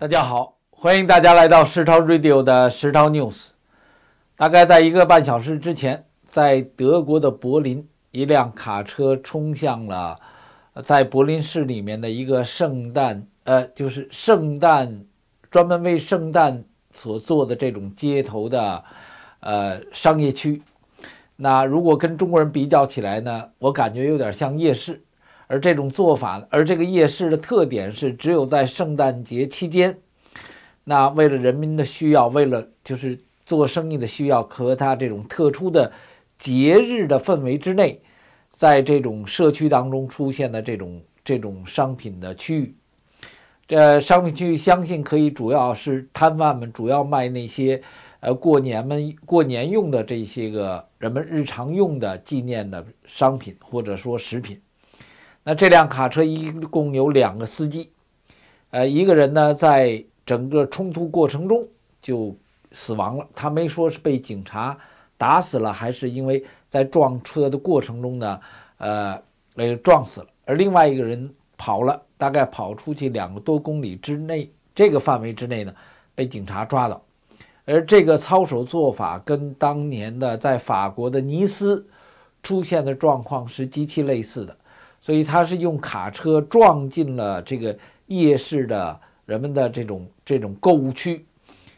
大家好，欢迎大家来到石涛 Radio 的石涛 News。大概在一个半小时之前，在德国的柏林，一辆卡车冲向了在柏林市里面的一个圣诞，呃，就是圣诞专门为圣诞所做的这种街头的呃商业区。那如果跟中国人比较起来呢，我感觉有点像夜市。而这种做法，而这个夜市的特点是，只有在圣诞节期间。那为了人民的需要，为了就是做生意的需要和它这种特殊的节日的氛围之内，在这种社区当中出现的这种这种商品的区域，这商品区域相信可以主要是摊贩们主要卖那些呃过年们过年用的这些个人们日常用的纪念的商品或者说食品。那这辆卡车一共有两个司机，呃，一个人呢，在整个冲突过程中就死亡了。他没说是被警察打死了，还是因为在撞车的过程中呢，呃，被撞死了。而另外一个人跑了，大概跑出去两个多公里之内，这个范围之内呢，被警察抓到。而这个操守做法跟当年的在法国的尼斯出现的状况是极其类似的。所以他是用卡车撞进了这个夜市的人们的这种这种购物区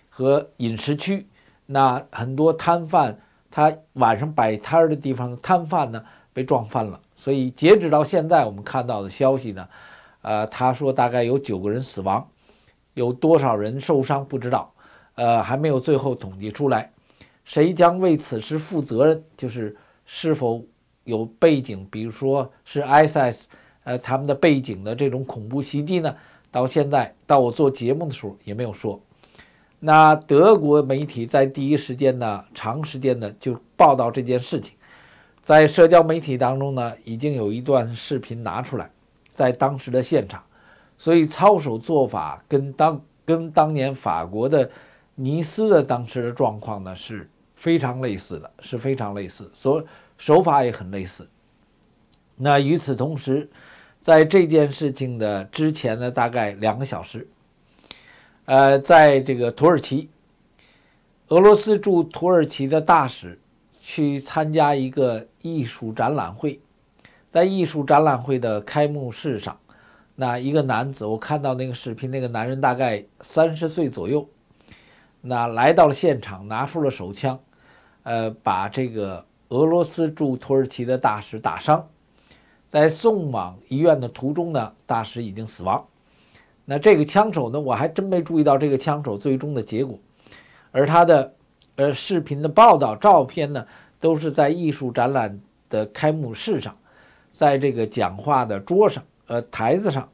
和饮食区，那很多摊贩他晚上摆摊的地方，摊贩呢被撞翻了。所以截止到现在，我们看到的消息呢，呃，他说大概有九个人死亡，有多少人受伤不知道，呃，还没有最后统计出来，谁将为此事负责任？就是是否。有背景，比如说是 ISIS，呃，他们的背景的这种恐怖袭击呢，到现在到我做节目的时候也没有说。那德国媒体在第一时间呢，长时间的就报道这件事情，在社交媒体当中呢，已经有一段视频拿出来，在当时的现场，所以操守做法跟当跟当年法国的尼斯的当时的状况呢是非常类似的是非常类似，所以。手法也很类似。那与此同时，在这件事情的之前呢，大概两个小时，呃，在这个土耳其，俄罗斯驻土耳其的大使去参加一个艺术展览会，在艺术展览会的开幕式上，那一个男子，我看到那个视频，那个男人大概三十岁左右，那来到了现场，拿出了手枪，呃，把这个。俄罗斯驻土耳其的大使打伤，在送往医院的途中呢，大使已经死亡。那这个枪手呢，我还真没注意到这个枪手最终的结果。而他的，呃，视频的报道、照片呢，都是在艺术展览的开幕式上，在这个讲话的桌上、呃台子上，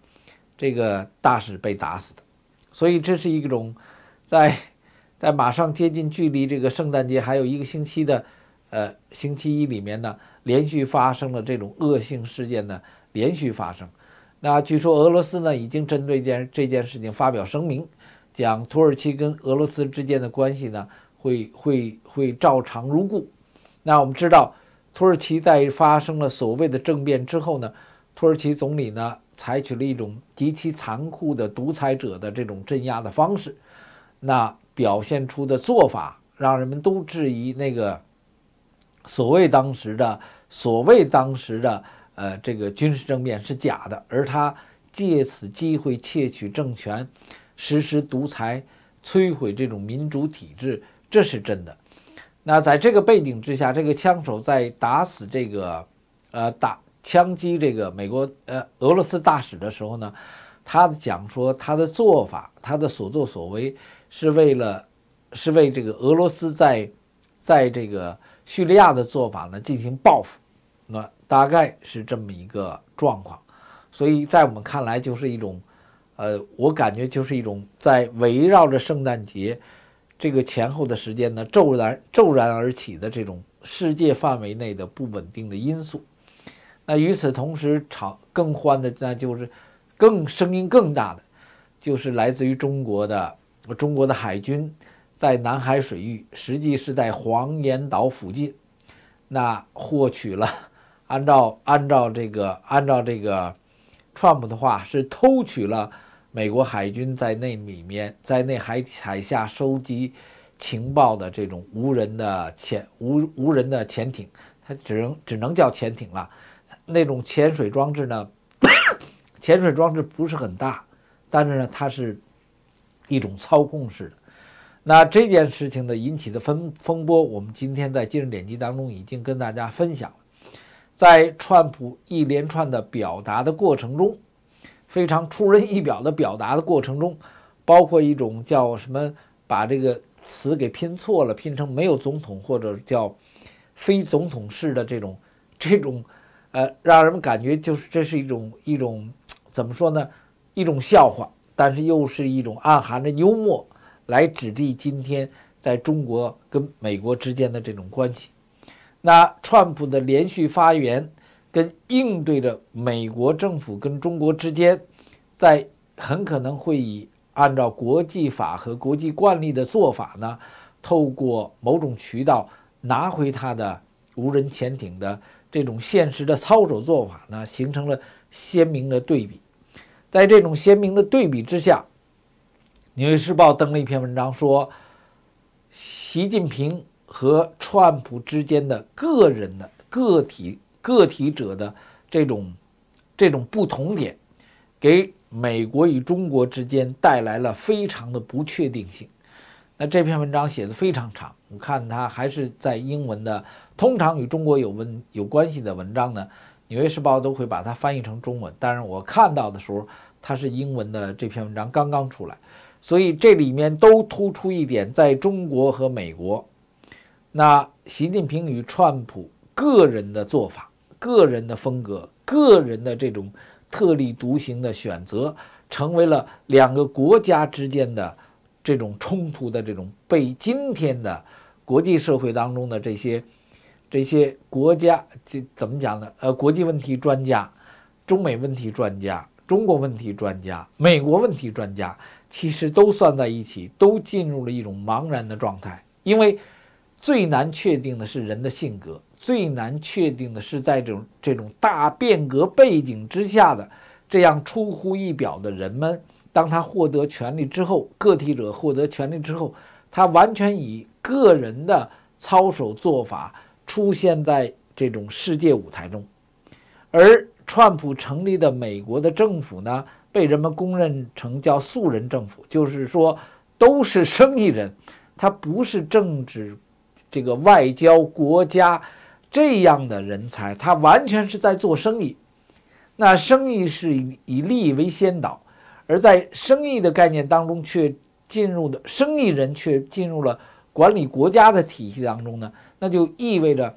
这个大使被打死的。所以这是一种，在在马上接近距离这个圣诞节还有一个星期的。呃，星期一里面呢，连续发生了这种恶性事件呢，连续发生。那据说俄罗斯呢，已经针对这件这件事情发表声明，讲土耳其跟俄罗斯之间的关系呢，会会会照常如故。那我们知道，土耳其在发生了所谓的政变之后呢，土耳其总理呢，采取了一种极其残酷的独裁者的这种镇压的方式，那表现出的做法，让人们都质疑那个。所谓当时的所谓当时的呃这个军事政变是假的，而他借此机会窃取政权，实施独裁，摧毁这种民主体制，这是真的。那在这个背景之下，这个枪手在打死这个呃打枪击这个美国呃俄罗斯大使的时候呢，他讲说他的做法，他的所作所为是为了是为这个俄罗斯在在这个。叙利亚的做法呢，进行报复，那大概是这么一个状况，所以在我们看来就是一种，呃，我感觉就是一种在围绕着圣诞节这个前后的时间呢，骤然骤然而起的这种世界范围内的不稳定的因素。那与此同时，长更欢的那就是更声音更大的，就是来自于中国的中国的海军。在南海水域，实际是在黄岩岛附近，那获取了，按照按照这个按照这个，Trump 的话是偷取了美国海军在那里面在那海海下收集情报的这种无人的潜无无人的潜艇，它只能只能叫潜艇了。那种潜水装置呢，潜水装置不是很大，但是呢，它是一种操控式的。那这件事情呢引起的风风波，我们今天在今日点击当中已经跟大家分享了。在川普一连串的表达的过程中，非常出人意表的表达的过程中，包括一种叫什么，把这个词给拼错了，拼成没有总统或者叫非总统式的这种 这种，呃，让人们感觉就是这是一种一种怎么说呢，一种笑话，但是又是一种暗含着幽默。来指地今天在中国跟美国之间的这种关系，那川普的连续发言跟应对着美国政府跟中国之间，在很可能会以按照国际法和国际惯例的做法呢，透过某种渠道拿回他的无人潜艇的这种现实的操守做法呢，形成了鲜明的对比。在这种鲜明的对比之下。《纽约时报》登了一篇文章，说习近平和川普之间的个人的个体个体者的这种这种不同点，给美国与中国之间带来了非常的不确定性。那这篇文章写的非常长，我看它还是在英文的。通常与中国有文有关系的文章呢，《纽约时报》都会把它翻译成中文。当然，我看到的时候，它是英文的。这篇文章刚刚出来。所以这里面都突出一点，在中国和美国，那习近平与川普个人的做法、个人的风格、个人的这种特立独行的选择，成为了两个国家之间的这种冲突的这种被今天的国际社会当中的这些这些国家这怎么讲呢？呃，国际问题专家、中美问题专家、中国问题专家、美国问题专家。其实都算在一起，都进入了一种茫然的状态。因为最难确定的是人的性格，最难确定的是在这种这种大变革背景之下的这样出乎意表的人们。当他获得权力之后，个体者获得权利之后，他完全以个人的操守做法出现在这种世界舞台中。而川普成立的美国的政府呢？被人们公认成叫“素人政府”，就是说都是生意人，他不是政治、这个外交、国家这样的人才，他完全是在做生意。那生意是以以利益为先导，而在生意的概念当中，却进入的生意人却进入了管理国家的体系当中呢？那就意味着，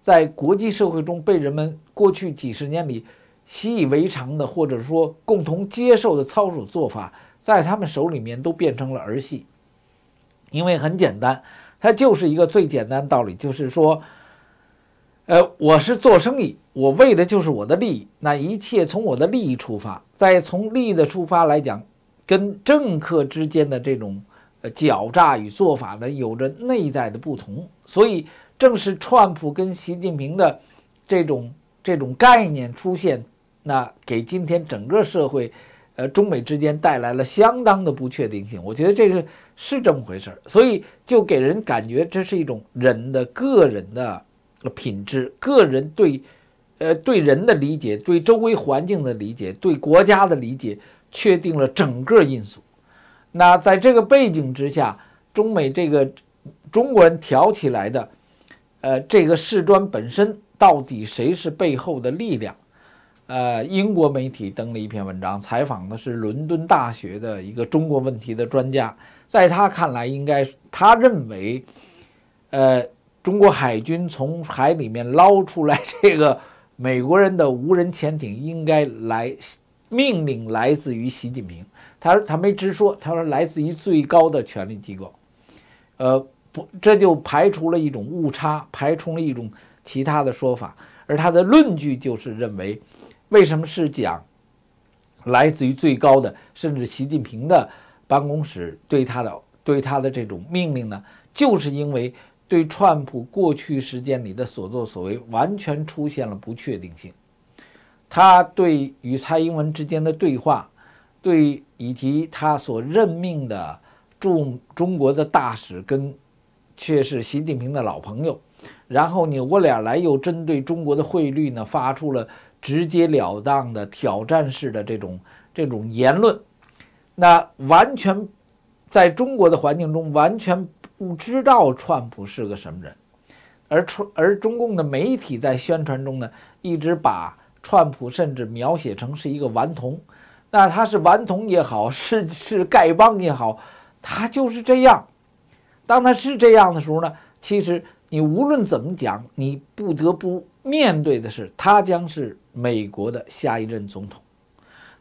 在国际社会中被人们过去几十年里。习以为常的，或者说共同接受的操守做法，在他们手里面都变成了儿戏，因为很简单，它就是一个最简单道理，就是说，呃，我是做生意，我为的就是我的利益，那一切从我的利益出发，再从利益的出发来讲，跟政客之间的这种，狡诈与做法呢，有着内在的不同，所以正是川普跟习近平的这种这种概念出现。那给今天整个社会，呃，中美之间带来了相当的不确定性。我觉得这个是这么回事儿，所以就给人感觉这是一种人的个人的品质，个人对，呃，对人的理解，对周围环境的理解，对国家的理解，确定了整个因素。那在这个背景之下，中美这个中国人挑起来的，呃，这个事端本身，到底谁是背后的力量？呃，英国媒体登了一篇文章，采访的是伦敦大学的一个中国问题的专家。在他看来，应该他认为，呃，中国海军从海里面捞出来这个美国人的无人潜艇，应该来命令来自于习近平。他说他没直说，他说来自于最高的权力机构。呃，不，这就排除了一种误差，排除了一种其他的说法。而他的论据就是认为。为什么是讲来自于最高的，甚至习近平的办公室对他的对他的这种命令呢？就是因为对川普过去时间里的所作所为完全出现了不确定性。他对与蔡英文之间的对话，对以及他所任命的驻中国的大使跟却是习近平的老朋友，然后扭我俩来又针对中国的汇率呢发出了。直截了当的挑战式的这种这种言论，那完全在中国的环境中完全不知道川普是个什么人，而川而中共的媒体在宣传中呢，一直把川普甚至描写成是一个顽童。那他是顽童也好，是是丐帮也好，他就是这样。当他是这样的时候呢，其实你无论怎么讲，你不得不。面对的是，他将是美国的下一任总统。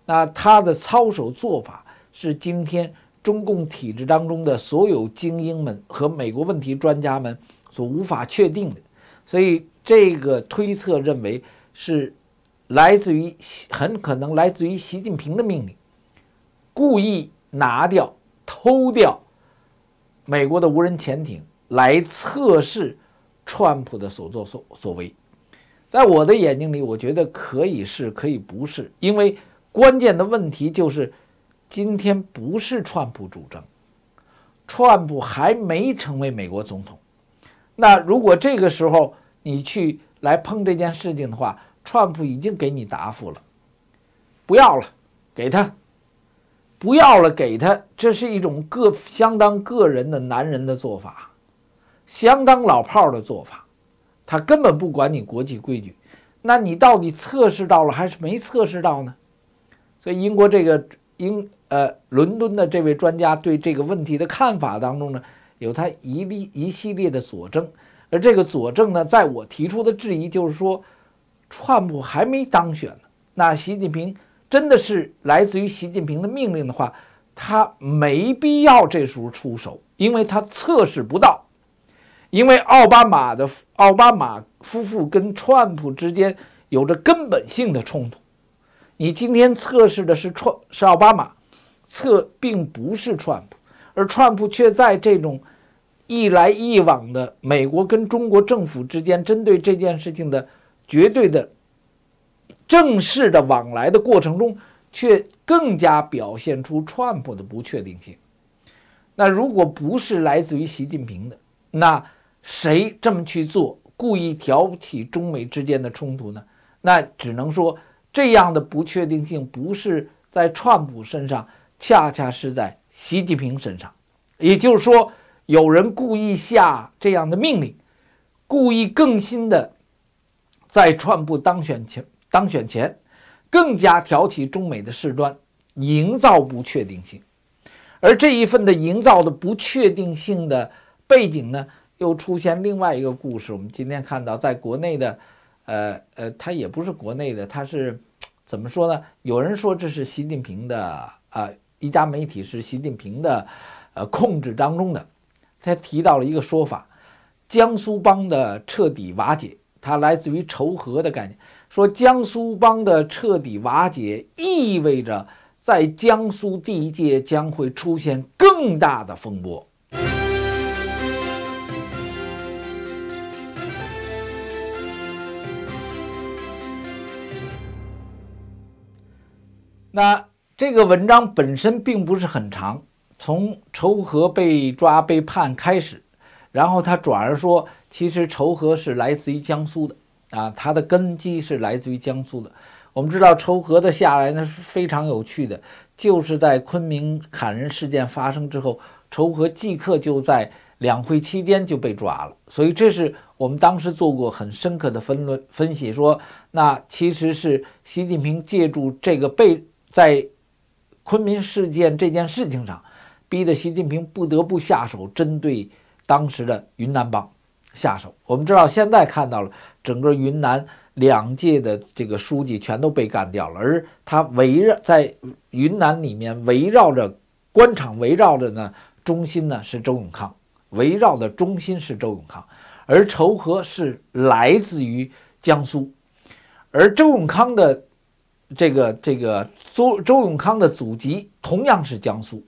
那他的操守做法是今天中共体制当中的所有精英们和美国问题专家们所无法确定的。所以，这个推测认为是来自于很可能来自于习近平的命令，故意拿掉偷掉美国的无人潜艇来测试川普的所作所所为。在我的眼睛里，我觉得可以是，可以不是，因为关键的问题就是，今天不是川普主政，川普还没成为美国总统。那如果这个时候你去来碰这件事情的话，川普已经给你答复了，不要了，给他，不要了，给他，这是一种个相当个人的男人的做法，相当老炮儿的做法。他根本不管你国际规矩，那你到底测试到了还是没测试到呢？所以英国这个英呃伦敦的这位专家对这个问题的看法当中呢，有他一例一系列的佐证，而这个佐证呢，在我提出的质疑就是说，川普还没当选呢，那习近平真的是来自于习近平的命令的话，他没必要这时候出手，因为他测试不到。因为奥巴马的奥巴马夫妇跟川普之间有着根本性的冲突。你今天测试的是川是奥巴马，测并不是川普，而川普却在这种一来一往的美国跟中国政府之间针对这件事情的绝对的正式的往来的过程中，却更加表现出川普的不确定性。那如果不是来自于习近平的，那。谁这么去做，故意挑起中美之间的冲突呢？那只能说，这样的不确定性不是在川普身上，恰恰是在习近平身上。也就是说，有人故意下这样的命令，故意更新的，在川普当选前，当选前，更加挑起中美的事端，营造不确定性。而这一份的营造的不确定性的背景呢？又出现另外一个故事，我们今天看到，在国内的，呃呃，它也不是国内的，它是怎么说呢？有人说这是习近平的，啊，一家媒体是习近平的，呃，控制当中的。他提到了一个说法：江苏帮的彻底瓦解，它来自于仇和的概念，说江苏帮的彻底瓦解意味着在江苏地界将会出现更大的风波。那这个文章本身并不是很长，从仇和被抓被判开始，然后他转而说，其实仇和是来自于江苏的啊，他的根基是来自于江苏的。我们知道仇和的下来呢是非常有趣的，就是在昆明砍人事件发生之后，仇和即刻就在两会期间就被抓了，所以这是我们当时做过很深刻的分论分析，说那其实是习近平借助这个被。在昆明事件这件事情上，逼得习近平不得不下手，针对当时的云南帮下手。我们知道，现在看到了整个云南两届的这个书记全都被干掉了，而他围绕在云南里面围绕着官场围绕着呢中心呢是周永康，围绕的中心是周永康，而仇和是来自于江苏，而周永康的。这个这个周周永康的祖籍同样是江苏，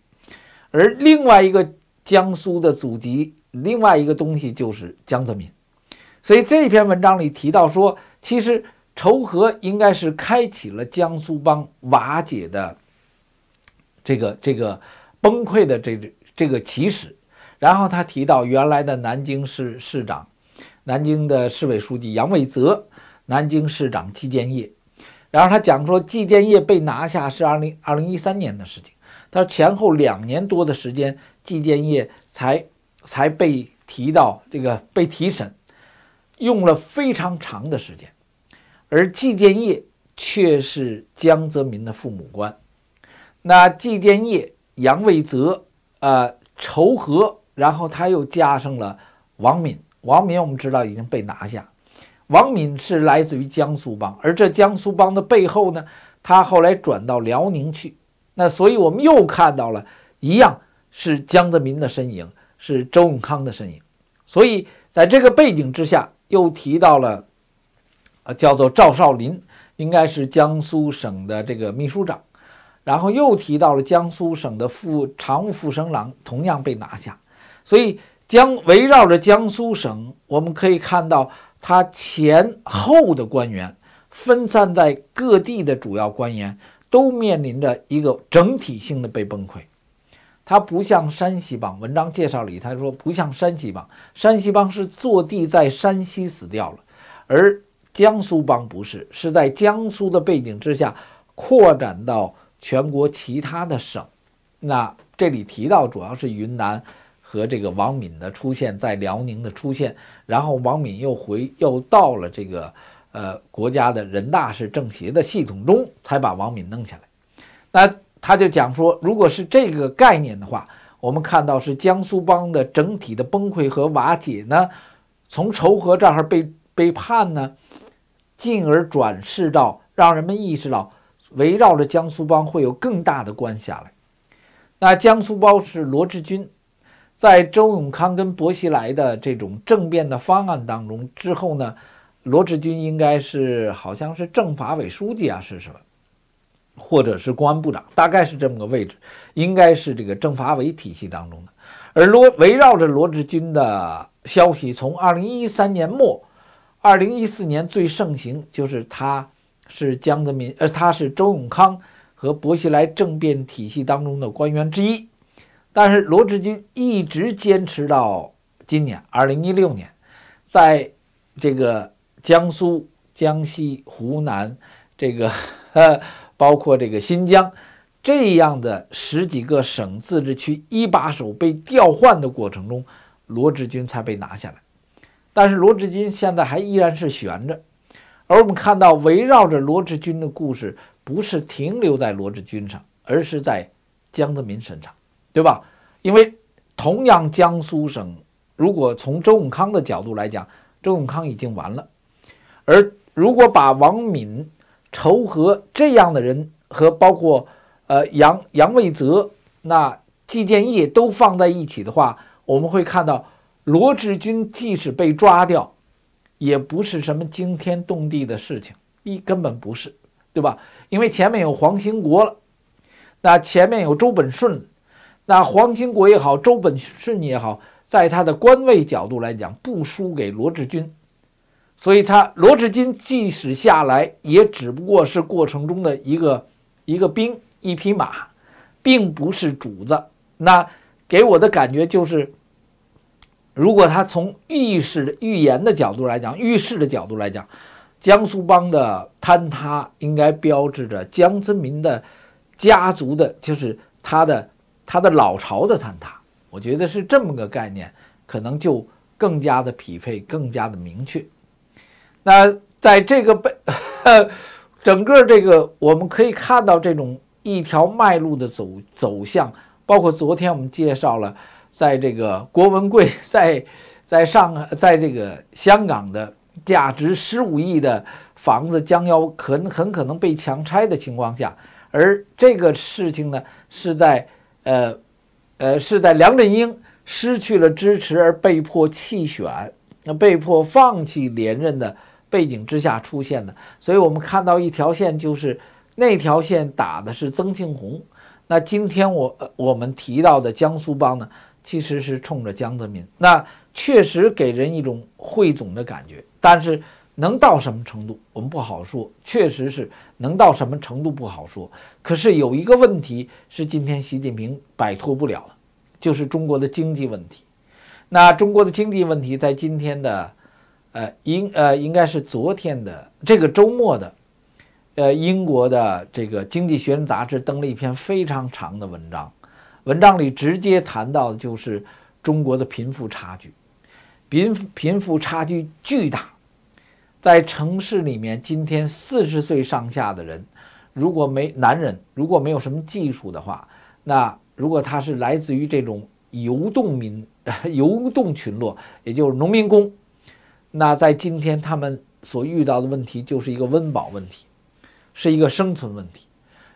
而另外一个江苏的祖籍，另外一个东西就是江泽民，所以这篇文章里提到说，其实仇和应该是开启了江苏帮瓦解的这个这个崩溃的这这个起始。然后他提到原来的南京市市长、南京的市委书记杨卫泽、南京市长季建业。然后他讲说季建业被拿下是二零二零一三年的事情，他说前后两年多的时间，季建业才才被提到这个被提审，用了非常长的时间，而季建业却是江泽民的父母官。那季建业、杨卫泽、呃仇和，然后他又加上了王敏，王敏我们知道已经被拿下。王敏是来自于江苏帮，而这江苏帮的背后呢，他后来转到辽宁去。那所以，我们又看到了一样是江泽民的身影，是周永康的身影。所以，在这个背景之下，又提到了，呃，叫做赵少林，应该是江苏省的这个秘书长，然后又提到了江苏省的副常务副省长，同样被拿下。所以，将围绕着江苏省，我们可以看到。他前后的官员分散在各地的主要官员都面临着一个整体性的被崩溃。他不像山西帮，文章介绍里他说不像山西帮，山西帮是坐地在山西死掉了，而江苏帮不是，是在江苏的背景之下扩展到全国其他的省。那这里提到主要是云南。和这个王敏的出现，在辽宁的出现，然后王敏又回又到了这个呃国家的人大是政协的系统中，才把王敏弄下来。那他就讲说，如果是这个概念的话，我们看到是江苏帮的整体的崩溃和瓦解呢，从仇和这儿被被判呢，进而转世到让人们意识到，围绕着江苏帮会有更大的官下来。那江苏帮是罗志军。在周永康跟薄熙来的这种政变的方案当中，之后呢，罗志军应该是好像是政法委书记啊，是什么，或者是公安部长，大概是这么个位置，应该是这个政法委体系当中的。而罗围绕着罗志军的消息，从二零一三年末，二零一四年最盛行，就是他是江泽民，呃，他是周永康和薄熙来政变体系当中的官员之一。但是罗志军一直坚持到今年二零一六年，在这个江苏、江西、湖南，这个呃，包括这个新疆这样的十几个省自治区一把手被调换的过程中，罗志军才被拿下来。但是罗志军现在还依然是悬着。而我们看到，围绕着罗志军的故事，不是停留在罗志军上，而是在江泽民身上。对吧？因为同样，江苏省如果从周永康的角度来讲，周永康已经完了；而如果把王敏、仇和这样的人和包括呃杨杨卫泽、那季建业都放在一起的话，我们会看到罗志军即使被抓掉，也不是什么惊天动地的事情，一根本不是，对吧？因为前面有黄兴国了，那前面有周本顺。那黄金国也好，周本顺也好，在他的官位角度来讲，不输给罗志军，所以他罗志军即使下来，也只不过是过程中的一个一个兵，一匹马，并不是主子。那给我的感觉就是，如果他从预示、预言的角度来讲，预示的角度来讲，江苏帮的坍塌应该标志着江泽民的家族的，就是他的。它的老巢的坍塌，我觉得是这么个概念，可能就更加的匹配，更加的明确。那在这个被 整个这个，我们可以看到这种一条脉路的走走向。包括昨天我们介绍了，在这个郭文贵 在在上，在这个香港的价值十五亿的房子将要可能很可能被强拆的情况下，而这个事情呢，是在。呃，呃，是在梁振英失去了支持而被迫弃选，那被迫放弃连任的背景之下出现的。所以，我们看到一条线，就是那条线打的是曾庆红。那今天我我们提到的江苏帮呢，其实是冲着江泽民。那确实给人一种汇总的感觉，但是。能到什么程度，我们不好说。确实是能到什么程度不好说。可是有一个问题是，今天习近平摆脱不了的，就是中国的经济问题。那中国的经济问题在今天的，呃，英呃应该是昨天的这个周末的，呃，英国的这个《经济学人》杂志登了一篇非常长的文章，文章里直接谈到的就是中国的贫富差距，贫贫富差距巨大。在城市里面，今天四十岁上下的人，如果没男人，如果没有什么技术的话，那如果他是来自于这种游动民、游动群落，也就是农民工，那在今天他们所遇到的问题就是一个温饱问题，是一个生存问题，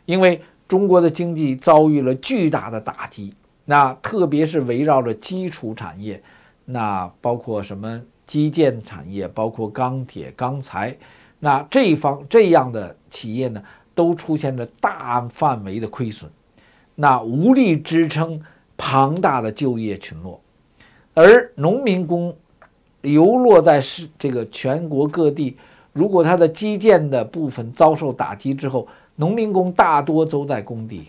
因为中国的经济遭遇了巨大的打击，那特别是围绕着基础产业，那包括什么？基建产业包括钢铁、钢材，那这一方这样的企业呢，都出现着大范围的亏损，那无力支撑庞大的就业群落，而农民工流落在是这个全国各地，如果他的基建的部分遭受打击之后，农民工大多都在工地，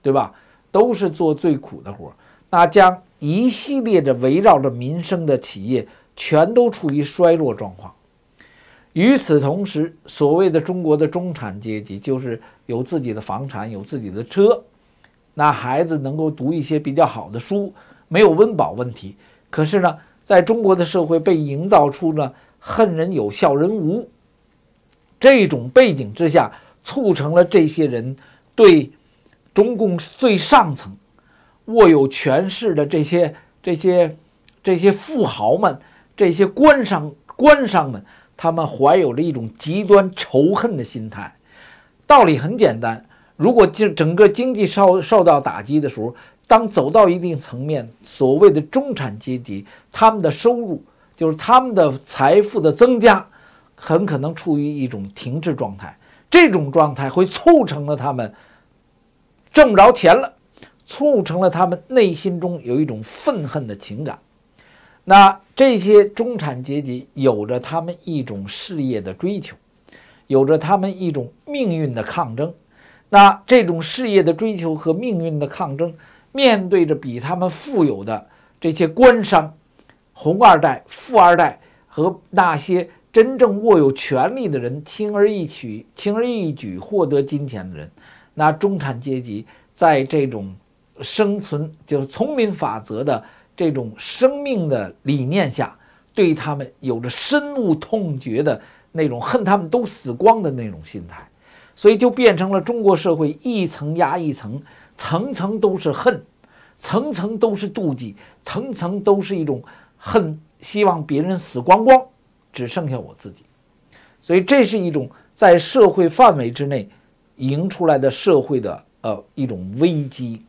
对吧？都是做最苦的活，那将一系列的围绕着民生的企业。全都处于衰落状况。与此同时，所谓的中国的中产阶级，就是有自己的房产、有自己的车，那孩子能够读一些比较好的书，没有温饱问题。可是呢，在中国的社会被营造出呢“恨人有，笑人无”这种背景之下，促成了这些人对中共最上层握有权势的这些、这些、这些富豪们。这些官商官商们，他们怀有着一种极端仇恨的心态。道理很简单，如果经整个经济受受到打击的时候，当走到一定层面，所谓的中产阶级，他们的收入就是他们的财富的增加，很可能处于一种停滞状态。这种状态会促成了他们挣不着钱了，促成了他们内心中有一种愤恨的情感。那这些中产阶级有着他们一种事业的追求，有着他们一种命运的抗争。那这种事业的追求和命运的抗争，面对着比他们富有的这些官商、红二代、富二代和那些真正握有权力的人、轻而易举、轻而易举获得金钱的人，那中产阶级在这种生存就是丛林法则的。这种生命的理念下，对他们有着深恶痛绝的那种恨，他们都死光的那种心态，所以就变成了中国社会一层压一层，层层都是恨，层层都是妒忌，层层都是一种恨，希望别人死光光，只剩下我自己。所以这是一种在社会范围之内赢出来的社会的呃一种危机，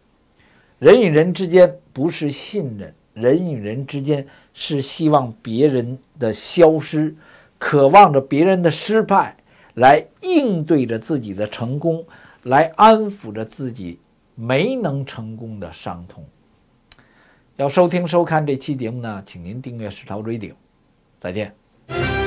人与人之间不是信任。人与人之间是希望别人的消失，渴望着别人的失败，来应对着自己的成功，来安抚着自己没能成功的伤痛。要收听收看这期节目呢，请您订阅《时潮追鼎，再见。